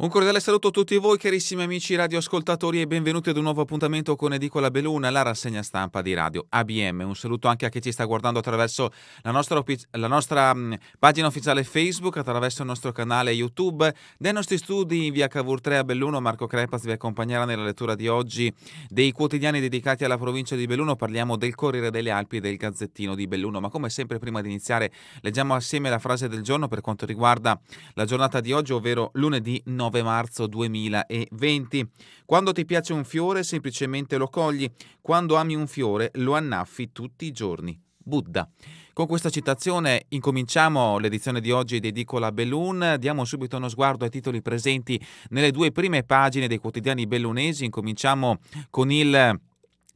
Un cordiale saluto a tutti voi carissimi amici radioascoltatori e benvenuti ad un nuovo appuntamento con Edicola Beluna, la rassegna stampa di Radio ABM. Un saluto anche a chi ci sta guardando attraverso la nostra, la nostra mm, pagina ufficiale Facebook, attraverso il nostro canale YouTube, dai nostri studi in via Cavour 3 a Belluno. Marco Crepas vi accompagnerà nella lettura di oggi dei quotidiani dedicati alla provincia di Belluno. Parliamo del Corriere delle Alpi e del Gazzettino di Belluno. Ma come sempre prima di iniziare leggiamo assieme la frase del giorno per quanto riguarda la giornata di oggi, ovvero lunedì 9 9 marzo 2020. Quando ti piace un fiore semplicemente lo cogli, quando ami un fiore lo annaffi tutti i giorni. Buddha. Con questa citazione incominciamo l'edizione di oggi di Edicola Bellun. Diamo subito uno sguardo ai titoli presenti nelle due prime pagine dei quotidiani bellunesi. Incominciamo con il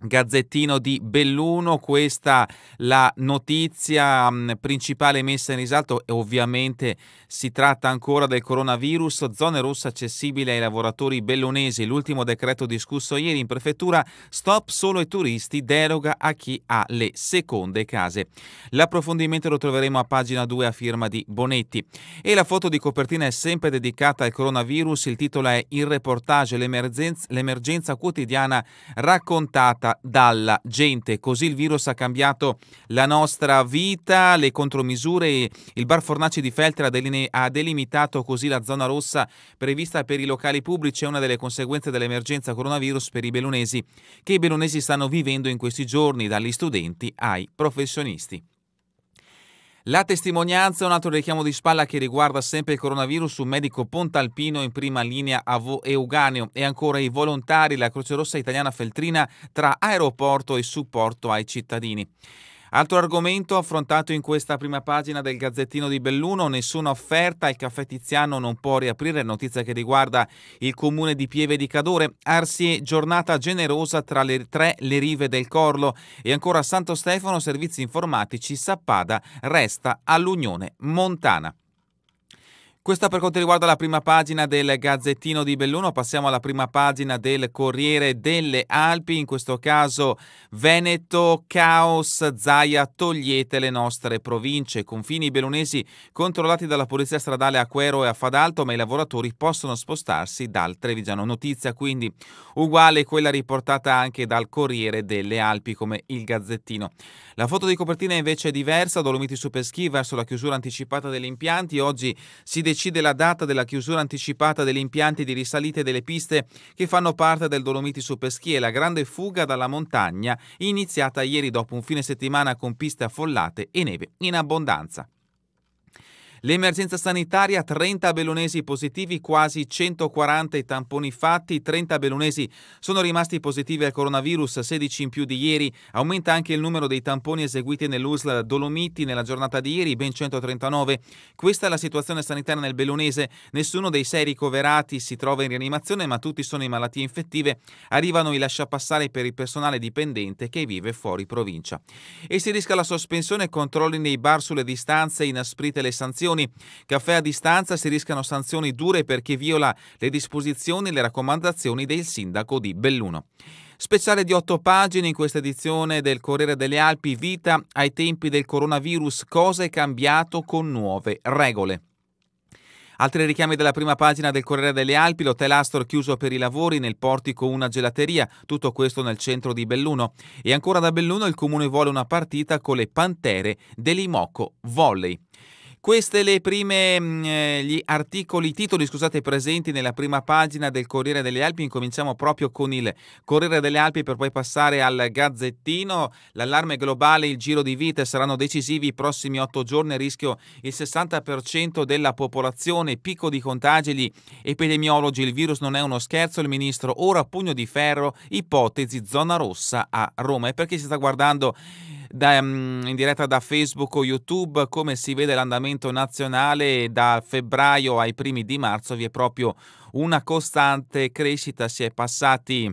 Gazzettino di Belluno, questa la notizia mm, principale messa in risalto e ovviamente si tratta ancora del coronavirus, zone rosse accessibili ai lavoratori bellunesi, l'ultimo decreto discusso ieri in prefettura, stop solo ai turisti, deroga a chi ha le seconde case. L'approfondimento lo troveremo a pagina 2 a firma di Bonetti e la foto di copertina è sempre dedicata al coronavirus, il titolo è Il reportage, l'emergenza quotidiana raccontata dalla gente. Così il virus ha cambiato la nostra vita, le contromisure. Il bar Fornaci di Feltre ha delimitato così la zona rossa prevista per i locali pubblici. È una delle conseguenze dell'emergenza coronavirus per i belunesi che i belunesi stanno vivendo in questi giorni, dagli studenti ai professionisti. La testimonianza è un altro richiamo di spalla che riguarda sempre il coronavirus, un medico pontalpino in prima linea a Vo Euganeo e ancora i volontari, la Croce Rossa Italiana Feltrina tra aeroporto e supporto ai cittadini. Altro argomento affrontato in questa prima pagina del Gazzettino di Belluno, nessuna offerta, il caffè Tiziano non può riaprire, notizia che riguarda il comune di Pieve di Cadore, Arsie, giornata generosa tra le tre le rive del Corlo e ancora Santo Stefano servizi informatici Sappada resta all'Unione Montana. Questo per quanto riguarda la prima pagina del Gazzettino di Belluno, passiamo alla prima pagina del Corriere delle Alpi, in questo caso Veneto, caos, Zaia, togliete le nostre province, confini bellunesi controllati dalla polizia stradale a Quero e a Fadalto, ma i lavoratori possono spostarsi dal Trevigiano. Notizia quindi uguale quella riportata anche dal Corriere delle Alpi come il Gazzettino. La foto di copertina invece è diversa, Dolomiti su Peschi verso la chiusura anticipata degli impianti, oggi si decide decide la data della chiusura anticipata degli impianti di risalite delle piste che fanno parte del Dolomiti su Peschiera, la grande fuga dalla montagna iniziata ieri dopo un fine settimana con piste affollate e neve in abbondanza. L'emergenza sanitaria, 30 bellunesi positivi, quasi 140 i tamponi fatti, 30 bellunesi sono rimasti positivi al coronavirus, 16 in più di ieri. Aumenta anche il numero dei tamponi eseguiti nell'USL Dolomiti nella giornata di ieri, ben 139. Questa è la situazione sanitaria nel bellunese. Nessuno dei sei ricoverati si trova in rianimazione, ma tutti sono in malattie infettive. Arrivano i lasciapassare per il personale dipendente che vive fuori provincia. E si rischia la sospensione controlli nei bar sulle distanze, inasprite le sanzioni informazioni. Caffè a distanza si rischiano sanzioni dure per chi viola le disposizioni e le raccomandazioni del sindaco di Belluno. Speciale di otto pagine in questa edizione del Corriere delle Alpi, vita ai tempi del coronavirus, cosa è cambiato con nuove regole. Altri richiami della prima pagina del Corriere delle Alpi, l'hotel Astor chiuso per i lavori, nel portico una gelateria, tutto questo nel centro di Belluno. E ancora da Belluno il comune vuole una partita con le Pantere dell'Imoco Volley. Queste le prime, mm, eh, gli articoli, i titoli scusate, presenti nella prima pagina del Corriere delle Alpi. Incominciamo proprio con il Corriere delle Alpi per poi passare al Gazzettino. L'allarme globale, il giro di vite saranno decisivi i prossimi otto giorni. Rischio il 60% della popolazione, picco di contagi, gli epidemiologi. Il virus non è uno scherzo. Il ministro ora pugno di ferro, ipotesi zona rossa a Roma. E perché si sta guardando da, mm, in diretta da Facebook o YouTube, come si vede l'andamento nazionale da febbraio ai primi di marzo vi è proprio una costante crescita, si è passati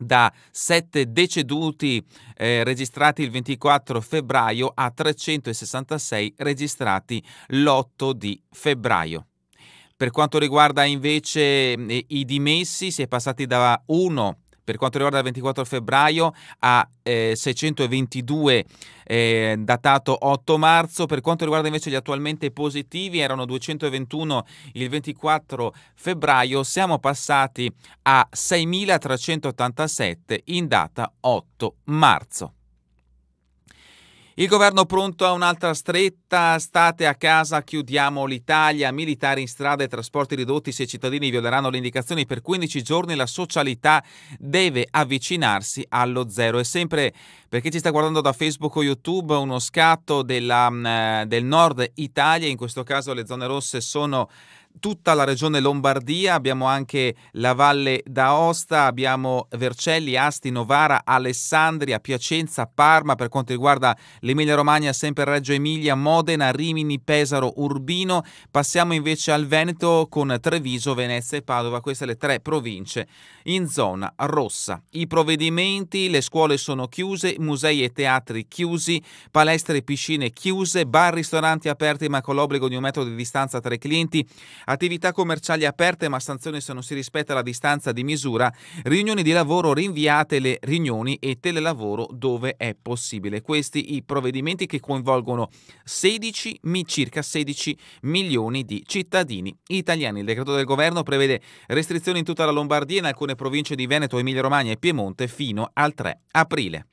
da 7 deceduti eh, registrati il 24 febbraio a 366 registrati l'8 di febbraio. Per quanto riguarda invece mm, i dimessi, si è passati da 1 per quanto riguarda il 24 febbraio a eh, 622 eh, datato 8 marzo, per quanto riguarda invece gli attualmente positivi erano 221 il 24 febbraio, siamo passati a 6.387 in data 8 marzo. Il governo pronto a un'altra stretta, state a casa, chiudiamo l'Italia, militari in strada e trasporti ridotti se i cittadini violeranno le indicazioni per 15 giorni, la socialità deve avvicinarsi allo zero. E sempre per chi ci sta guardando da Facebook o YouTube, uno scatto della, mm, eh, del nord Italia, in questo caso le zone rosse sono tutta la regione Lombardia, abbiamo anche la Valle d'Aosta, abbiamo Vercelli, Asti, Novara, Alessandria, Piacenza, Parma, per quanto riguarda l'Emilia Romagna, sempre Reggio Emilia, Modena, Rimini, Pesaro, Urbino. Passiamo invece al Veneto con Treviso, Venezia e Padova, queste le tre province in zona rossa. I provvedimenti, le scuole sono chiuse, musei e teatri chiusi, palestre e piscine chiuse, bar, ristoranti aperti ma con l'obbligo di un metro di distanza tra i clienti, attività commerciali aperte ma sanzioni se non si rispetta la distanza di misura, riunioni di lavoro rinviate le riunioni e telelavoro dove è possibile. Questi i provvedimenti che coinvolgono 16, circa 16 milioni di cittadini italiani. Il decreto del governo prevede restrizioni in tutta la Lombardia, e in alcune province di Veneto, Emilia Romagna e Piemonte fino al 3 aprile.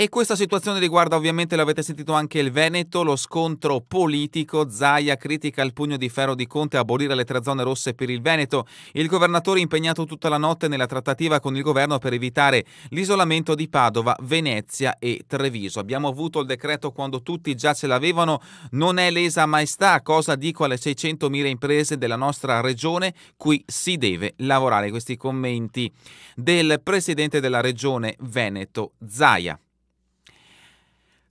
E questa situazione riguarda ovviamente, l'avete sentito anche il Veneto, lo scontro politico. Zaia critica il pugno di ferro di Conte a abolire le tre zone rosse per il Veneto. Il governatore impegnato tutta la notte nella trattativa con il governo per evitare l'isolamento di Padova, Venezia e Treviso. Abbiamo avuto il decreto quando tutti già ce l'avevano. Non è lesa maestà, cosa dico alle 600.000 imprese della nostra regione. Qui si deve lavorare. Questi commenti del presidente della regione Veneto, Zaia.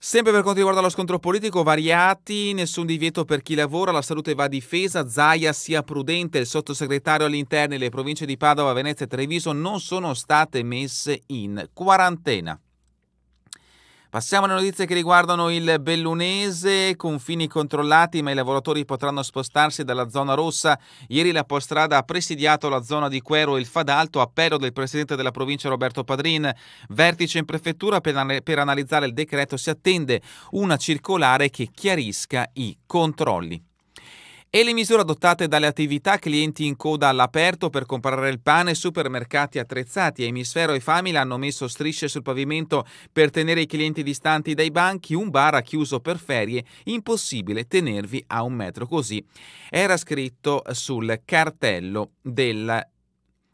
Sempre per quanto riguarda lo scontro politico, variati, nessun divieto per chi lavora, la salute va difesa, Zaia sia prudente, il sottosegretario all'interno, le province di Padova, Venezia e Treviso non sono state messe in quarantena. Passiamo alle notizie che riguardano il Bellunese, confini controllati ma i lavoratori potranno spostarsi dalla zona rossa. Ieri la postrada ha presidiato la zona di Quero e il Fadalto, appello del presidente della provincia Roberto Padrin. Vertice in prefettura per, per analizzare il decreto si attende una circolare che chiarisca i controlli e le misure adottate dalle attività clienti in coda all'aperto per comprare il pane, supermercati attrezzati, Emisfero e Family hanno messo strisce sul pavimento per tenere i clienti distanti dai banchi, un bar ha chiuso per ferie, impossibile tenervi a un metro così. Era scritto sul cartello del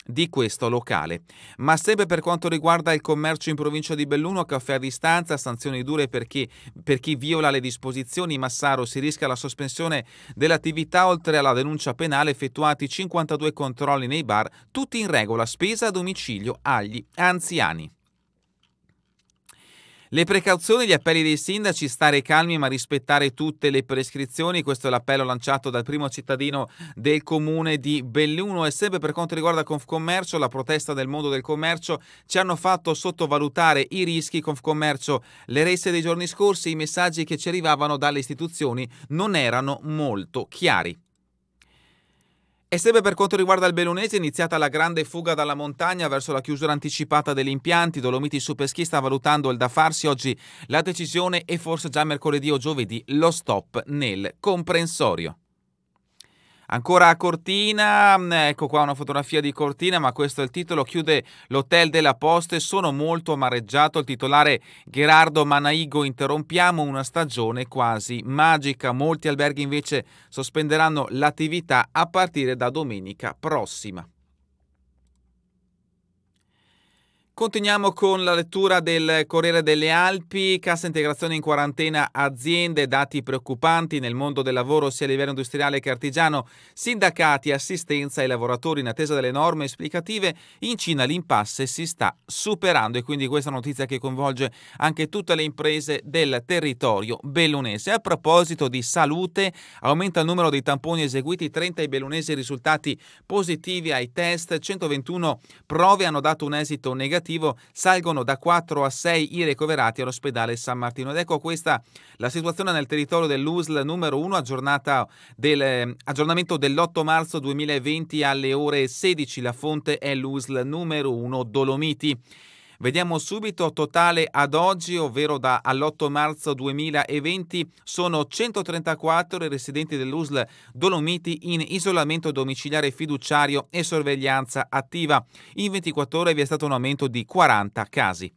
di questo locale. Ma sempre per quanto riguarda il commercio in provincia di Belluno, caffè a distanza, sanzioni dure per chi, per chi viola le disposizioni, Massaro si rischia la sospensione dell'attività oltre alla denuncia penale effettuati 52 controlli nei bar, tutti in regola, spesa a domicilio agli anziani. Le precauzioni, gli appelli dei sindaci, stare calmi ma rispettare tutte le prescrizioni, questo è l'appello lanciato dal primo cittadino del comune di Belluno e sempre per quanto riguarda Confcommercio, la protesta del mondo del commercio ci hanno fatto sottovalutare i rischi Confcommercio. Le resse dei giorni scorsi, i messaggi che ci arrivavano dalle istituzioni non erano molto chiari. E sempre per quanto riguarda il Bellunese è iniziata la grande fuga dalla montagna verso la chiusura anticipata degli impianti. Dolomiti su sta valutando il da farsi oggi la decisione e forse già mercoledì o giovedì lo stop nel comprensorio. Ancora a Cortina, mm, ecco qua una fotografia di Cortina, ma questo è il titolo, chiude l'hotel della Poste, sono molto amareggiato, il titolare Gerardo Manaigo, interrompiamo una stagione quasi magica, molti alberghi invece sospenderanno l'attività a partire da domenica prossima. Continuiamo con la lettura del Corriere delle Alpi, cassa integrazione in quarantena aziende, dati preoccupanti nel mondo del lavoro sia a livello industriale che artigiano, sindacati, assistenza ai lavoratori in attesa delle norme esplicative, in Cina l'impasse si sta superando e quindi questa notizia che coinvolge anche tutte le imprese del territorio bellunese. A proposito di salute, aumenta il numero dei tamponi eseguiti, 30 i bellunesi risultati positivi ai test, 121 prove hanno dato un esito negativo negativo, salgono da 4 a 6 i ricoverati all'ospedale San Martino. Ed ecco questa la situazione nel territorio dell'USL numero 1 del, eh, aggiornamento dell'8 marzo 2020 alle ore 16. La fonte è l'USL numero 1 Dolomiti. Vediamo subito totale ad oggi, ovvero da all'8 marzo 2020, sono 134 i residenti dell'USL Dolomiti in isolamento domiciliare fiduciario e sorveglianza attiva. In 24 ore vi è stato un aumento di 40 casi.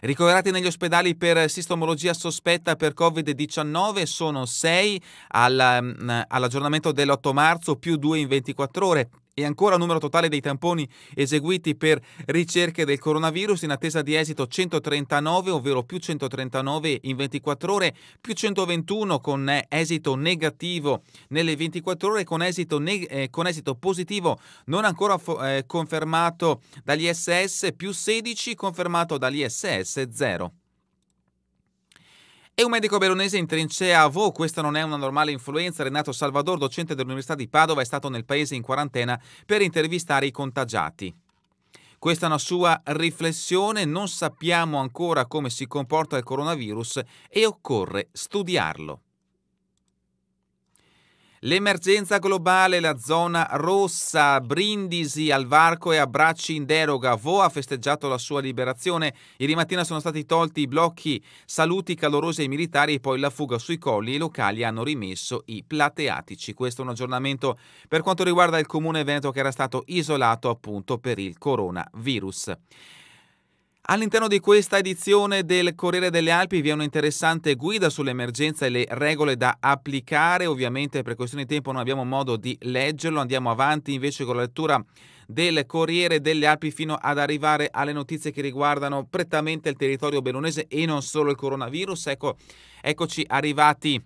Ricoverati negli ospedali per sistomologia sospetta per Covid-19 sono 6 mm, all'aggiornamento dell'8 marzo più 2 in 24 ore e ancora numero totale dei tamponi eseguiti per ricerche del coronavirus in attesa di esito 139, ovvero più 139 in 24 ore, più 121 con eh, esito negativo nelle 24 ore, con esito, eh, con esito positivo non ancora eh, confermato dall'ISS, più 16 confermato dall'ISS 0. E un medico veronese in trincea, a vo, questa non è una normale influenza, Renato Salvador, docente dell'Università di Padova, è stato nel paese in quarantena per intervistare i contagiati. Questa è una sua riflessione, non sappiamo ancora come si comporta il coronavirus e occorre studiarlo. L'emergenza globale, la zona rossa, Brindisi al varco e a bracci in deroga. Vo ha festeggiato la sua liberazione. Ieri mattina sono stati tolti i blocchi, saluti calorosi ai militari e poi la fuga sui colli. I locali hanno rimesso i plateatici. Questo è un aggiornamento per quanto riguarda il comune Veneto che era stato isolato appunto per il coronavirus. All'interno di questa edizione del Corriere delle Alpi vi è un'interessante guida sull'emergenza e le regole da applicare. Ovviamente per questione di tempo non abbiamo modo di leggerlo, andiamo avanti invece con la lettura del Corriere delle Alpi fino ad arrivare alle notizie che riguardano prettamente il territorio bellunese e non solo il coronavirus. Ecco, eccoci arrivati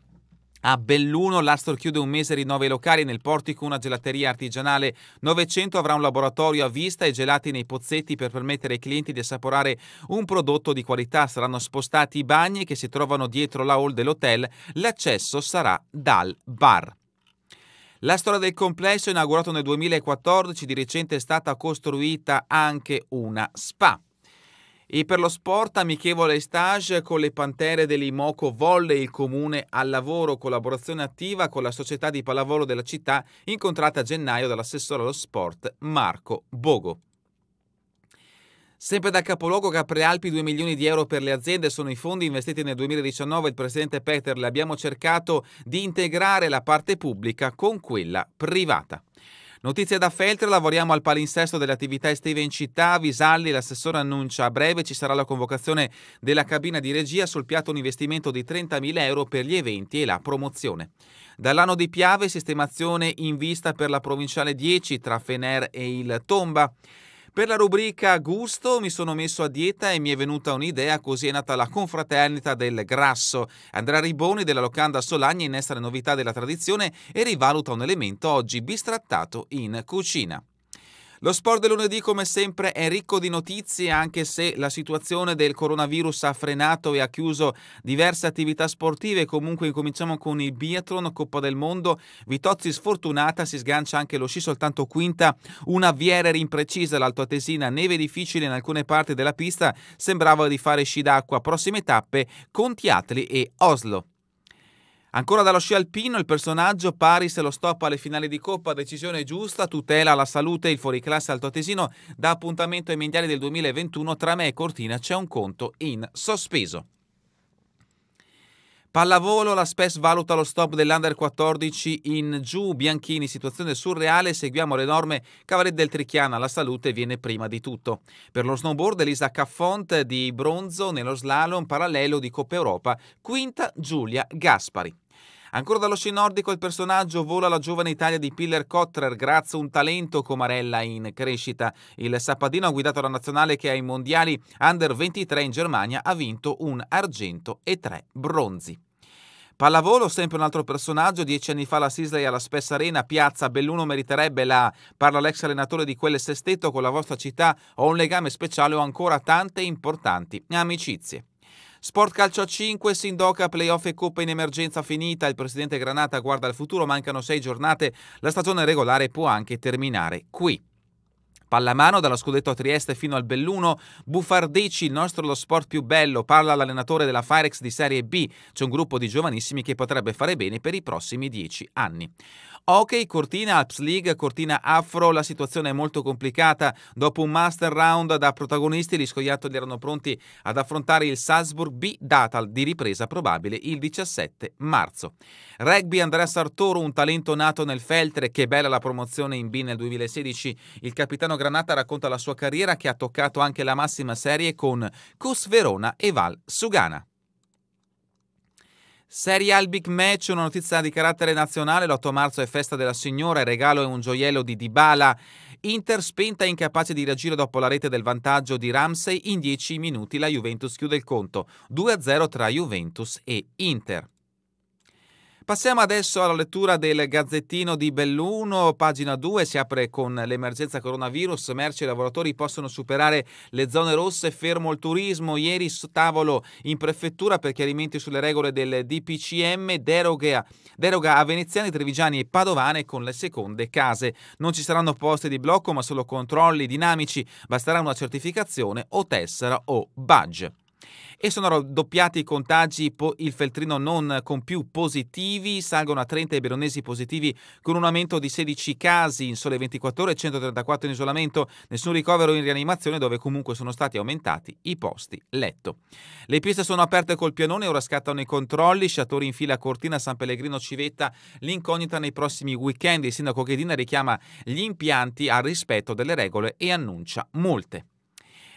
a Belluno l'Astor chiude un mese e rinnova i locali, nel portico una gelateria artigianale. 900 avrà un laboratorio a vista e gelati nei pozzetti per permettere ai clienti di assaporare un prodotto di qualità. Saranno spostati i bagni che si trovano dietro la hall dell'hotel. L'accesso sarà dal bar. La storia del complesso, inaugurato nel 2014, di recente è stata costruita anche una spa. E per lo sport amichevole stage con le Pantere dell'Imoco volle il comune al lavoro, collaborazione attiva con la società di pallavolo della città incontrata a gennaio dall'assessore allo sport Marco Bogo. Sempre da capoluogo Caprealpi 2 milioni di euro per le aziende sono i fondi investiti nel 2019. Il presidente Peterle abbiamo cercato di integrare la parte pubblica con quella privata. Notizie da Feltre, lavoriamo al palinsesto delle attività estive in città. Visalli, l'assessore annuncia a breve ci sarà la convocazione della cabina di regia sul piatto un investimento di 30.000 euro per gli eventi e la promozione. Dall'anno di Piave, sistemazione in vista per la provinciale 10 tra Fener e il Tomba. Per la rubrica gusto mi sono messo a dieta e mi è venuta un'idea, così è nata la confraternita del grasso. Andrea Riboni della locanda Solagna innesta le novità della tradizione e rivaluta un elemento oggi bistrattato in cucina. Lo sport del lunedì come sempre è ricco di notizie anche se la situazione del coronavirus ha frenato e ha chiuso diverse attività sportive. Comunque incominciamo con il biathlon Coppa del Mondo. Vitozzi sfortunata, si sgancia anche lo sci soltanto quinta. Una Vierer imprecisa, l'altoatesina, neve difficile in alcune parti della pista, sembrava di fare sci d'acqua. Prossime tappe Contiatli e Oslo. Ancora dallo sci alpino il personaggio Paris lo stop alle finali di Coppa, decisione giusta, tutela la salute, il fuoriclasse altoatesino dà appuntamento ai mondiali del 2021, tra me e Cortina c'è un conto in sospeso. Pallavolo, la SPES valuta lo stop dell'Under 14 in giù, Bianchini, situazione surreale, seguiamo le norme Cavalier del Trichiana, la salute viene prima di tutto. Per lo snowboard Elisa Caffont di bronzo nello slalom parallelo di Coppa Europa, quinta Giulia Gaspari. Ancora dallo sci nordico il personaggio vola la giovane Italia di Piller Kotler grazie a un talento Comarella in crescita. Il sappadino ha guidato la nazionale che ai mondiali Under 23 in Germania ha vinto un argento e tre bronzi. Pallavolo, sempre un altro personaggio, dieci anni fa la Sisley alla Spessa Arena, Piazza Belluno meriterebbe la, parla l'ex allenatore di quelle sestetto, con la vostra città ho un legame speciale, ho ancora tante importanti amicizie. Sport calcio a 5, Sindoca, playoff e coppa in emergenza finita. Il presidente Granata guarda al futuro, mancano sei giornate. La stagione regolare può anche terminare qui. Pallamano dallo scudetto a Trieste fino al Belluno, Bufardici, il nostro lo sport più bello, parla l'allenatore della Firex di Serie B, c'è un gruppo di giovanissimi che potrebbe fare bene per i prossimi dieci anni. Hockey, Cortina, Alps League, Cortina Afro, la situazione è molto complicata. Dopo un master round da protagonisti, gli scoiattoli erano pronti ad affrontare il Salzburg B Datal di ripresa probabile il 17 marzo. Rugby Andrea Sartoro, un talento nato nel Feltre, che bella la promozione in B nel 2016. Il capitano Granata racconta la sua carriera che ha toccato anche la massima serie con Cus Verona e Val Sugana. Serie A Big Match, una notizia di carattere nazionale, l'8 marzo è festa della signora, il regalo è un gioiello di Dybala. Inter spenta incapace di reagire dopo la rete del vantaggio di Ramsey, in 10 minuti la Juventus chiude il conto, 2-0 tra Juventus e Inter. Passiamo adesso alla lettura del Gazzettino di Belluno, pagina 2, si apre con l'emergenza coronavirus, merci e lavoratori possono superare le zone rosse, fermo il turismo, ieri tavolo in prefettura per chiarimenti sulle regole del DPCM, deroga, deroga a veneziani, trevigiani e padovane con le seconde case. Non ci saranno posti di blocco ma solo controlli dinamici, basterà una certificazione o tessera o badge e sono raddoppiati i contagi, il feltrino non con più positivi, salgono a 30 i veronesi positivi con un aumento di 16 casi in sole 24 ore, 134 in isolamento, nessun ricovero in rianimazione dove comunque sono stati aumentati i posti letto. Le piste sono aperte col pianone, ora scattano i controlli, sciatori in fila a Cortina, San Pellegrino, Civetta, l'incognita nei prossimi weekend, il sindaco Ghedina richiama gli impianti al rispetto delle regole e annuncia multe.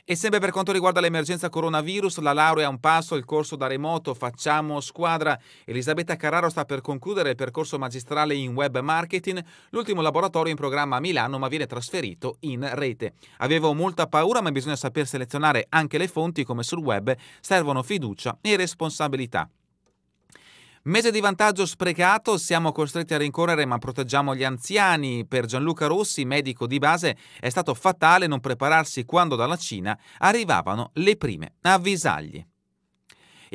E sempre per quanto riguarda l'emergenza coronavirus, la laurea è un passo, il corso da remoto, facciamo squadra. Elisabetta Carraro sta per concludere il percorso magistrale in web marketing, l'ultimo laboratorio in programma a Milano ma viene trasferito in rete. Avevo molta paura ma bisogna saper selezionare anche le fonti come sul web, servono fiducia e responsabilità. Mese di vantaggio sprecato, siamo costretti a rincorrere ma proteggiamo gli anziani. Per Gianluca Rossi, medico di base, è stato fatale non prepararsi quando dalla Cina arrivavano le prime avvisaglie.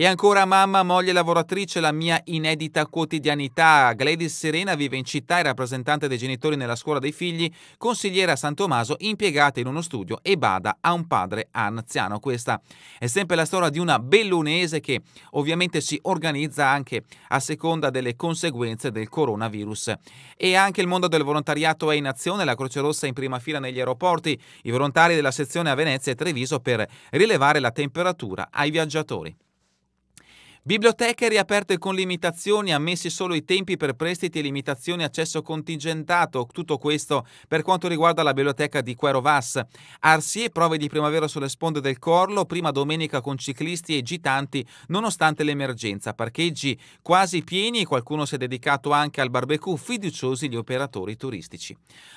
E ancora mamma, moglie lavoratrice, la mia inedita quotidianità. Gladys Serena vive in città, e rappresentante dei genitori nella scuola dei figli, consigliera a San Tommaso, impiegata in uno studio e bada a un padre anziano. Questa è sempre la storia di una bellunese che ovviamente si organizza anche a seconda delle conseguenze del coronavirus. E anche il mondo del volontariato è in azione, la Croce Rossa in prima fila negli aeroporti, i volontari della sezione a Venezia e Treviso per rilevare la temperatura ai viaggiatori. Biblioteche riaperte con limitazioni, ammessi solo i tempi per prestiti e limitazioni accesso contingentato, tutto questo per quanto riguarda la biblioteca di Quero Vas. Arsie, prove di primavera sulle sponde del Corlo, prima domenica con ciclisti e gitanti nonostante l'emergenza, parcheggi quasi pieni e qualcuno si è dedicato anche al barbecue, fiduciosi gli operatori turistici.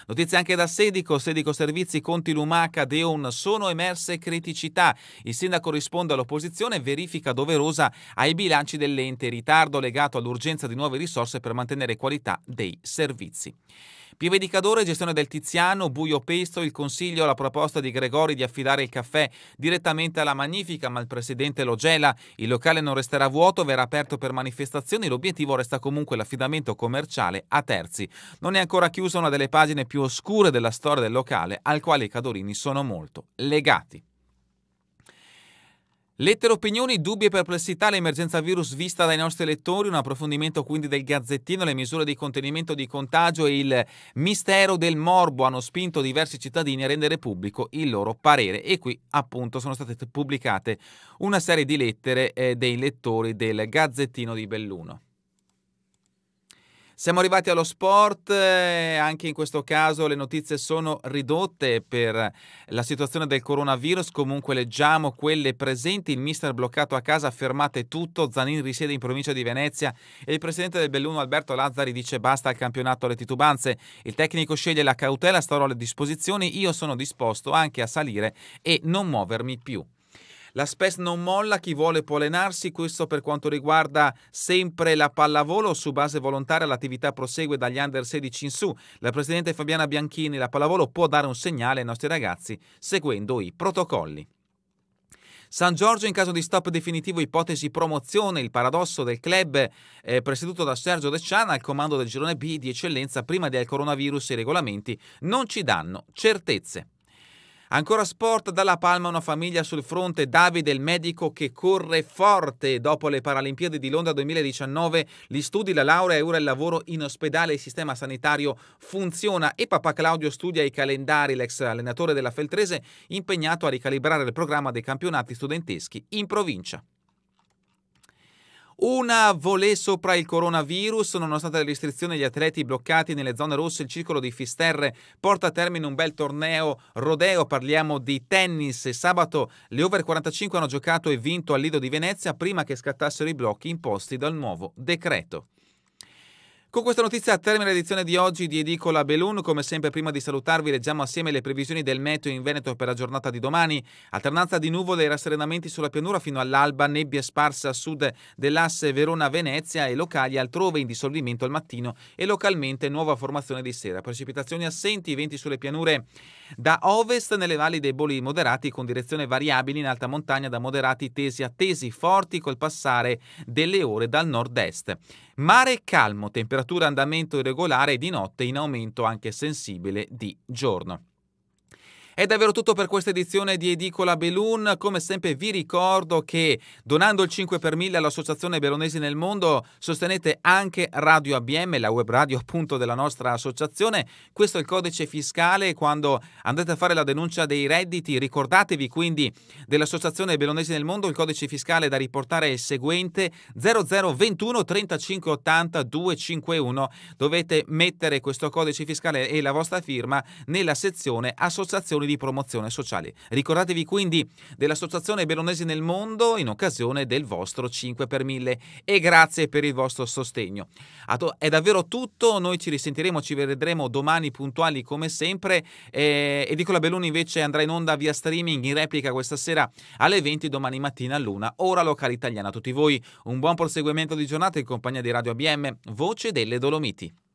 Notizie anche da Sedico, Sedico Servizi, Conti Lumaca, Deon, sono emerse criticità. Il sindaco risponde all'opposizione, verifica doverosa ai ai bilanci dell'ente, ritardo legato all'urgenza di nuove risorse per mantenere qualità dei servizi. Pieve di Cadore, gestione del Tiziano, Buio Pesto, il consiglio alla proposta di Gregori di affidare il caffè direttamente alla Magnifica, ma il presidente lo gela. Il locale non resterà vuoto, verrà aperto per manifestazioni. L'obiettivo resta comunque l'affidamento commerciale a terzi. Non è ancora chiusa una delle pagine più oscure della storia del locale, al quale i cadorini sono molto legati. Lettere, opinioni, dubbi e perplessità, l'emergenza virus vista dai nostri lettori, un approfondimento quindi del gazzettino, le misure di contenimento di contagio e il mistero del morbo hanno spinto diversi cittadini a rendere pubblico il loro parere e qui appunto sono state pubblicate una serie di lettere eh, dei lettori del gazzettino di Belluno. Siamo arrivati allo sport, eh, anche in questo caso le notizie sono ridotte per la situazione del coronavirus, comunque leggiamo quelle presenti, il mister bloccato a casa, fermate tutto, Zanin risiede in provincia di Venezia e il presidente del Belluno Alberto Lazzari dice basta al campionato alle titubanze, il tecnico sceglie la cautela, starò alle disposizioni, io sono disposto anche a salire e non muovermi più. La SPES non molla chi vuole può allenarsi, questo per quanto riguarda sempre la pallavolo su base volontaria l'attività prosegue dagli under 16 in su. La presidente Fabiana Bianchini, la pallavolo può dare un segnale ai nostri ragazzi seguendo i protocolli. San Giorgio in caso di stop definitivo ipotesi promozione, il paradosso del club eh, presieduto da Sergio De Ciana al comando del girone B di eccellenza prima del coronavirus e i regolamenti non ci danno certezze. Ancora sport dalla Palma una famiglia sul fronte Davide il medico che corre forte dopo le Paralimpiadi di Londra 2019, gli studi, la laurea e ora il lavoro in ospedale, il sistema sanitario funziona e papà Claudio studia i calendari, l'ex allenatore della Feltrese impegnato a ricalibrare il programma dei campionati studenteschi in provincia. Una volée sopra il coronavirus, nonostante le restrizioni gli atleti bloccati nelle zone rosse, il circolo di Fisterre porta a termine un bel torneo rodeo, parliamo di tennis sabato le over 45 hanno giocato e vinto al Lido di Venezia prima che scattassero i blocchi imposti dal nuovo decreto. Con questa notizia termina l'edizione di oggi di Edicola Belun. Come sempre, prima di salutarvi, leggiamo assieme le previsioni del meteo in Veneto per la giornata di domani. Alternanza di nuvole e rasserenamenti sulla pianura fino all'alba, nebbia sparsa a sud dell'asse Verona-Venezia e locali altrove in dissolvimento al mattino e localmente nuova formazione di sera. Precipitazioni assenti, venti sulle pianure da ovest nelle valli dei boli moderati con direzione variabile in alta montagna da moderati tesi a tesi forti col passare delle ore dal nord-est. Mare calmo, temperatura andamento irregolare di notte in aumento anche sensibile di giorno. È davvero tutto per questa edizione di Edicola Belun. Come sempre vi ricordo che donando il 5 per 1000 all'Associazione Belonesi nel Mondo sostenete anche Radio ABM, la web radio appunto della nostra associazione. Questo è il codice fiscale quando andate a fare la denuncia dei redditi. Ricordatevi quindi dell'Associazione Belonesi nel Mondo, il codice fiscale da riportare è il seguente 0021 3580 251. Dovete mettere questo codice fiscale e la vostra firma nella sezione Associazioni di promozione sociale. Ricordatevi quindi dell'Associazione Bellonesi nel Mondo in occasione del vostro 5 per 1000 e grazie per il vostro sostegno. È davvero tutto, noi ci risentiremo, ci vedremo domani puntuali come sempre eh, Edicola Belloni invece andrà in onda via streaming in replica questa sera alle 20 domani mattina a luna, ora locale italiana. A tutti voi un buon proseguimento di giornata in compagnia di Radio ABM, Voce delle Dolomiti.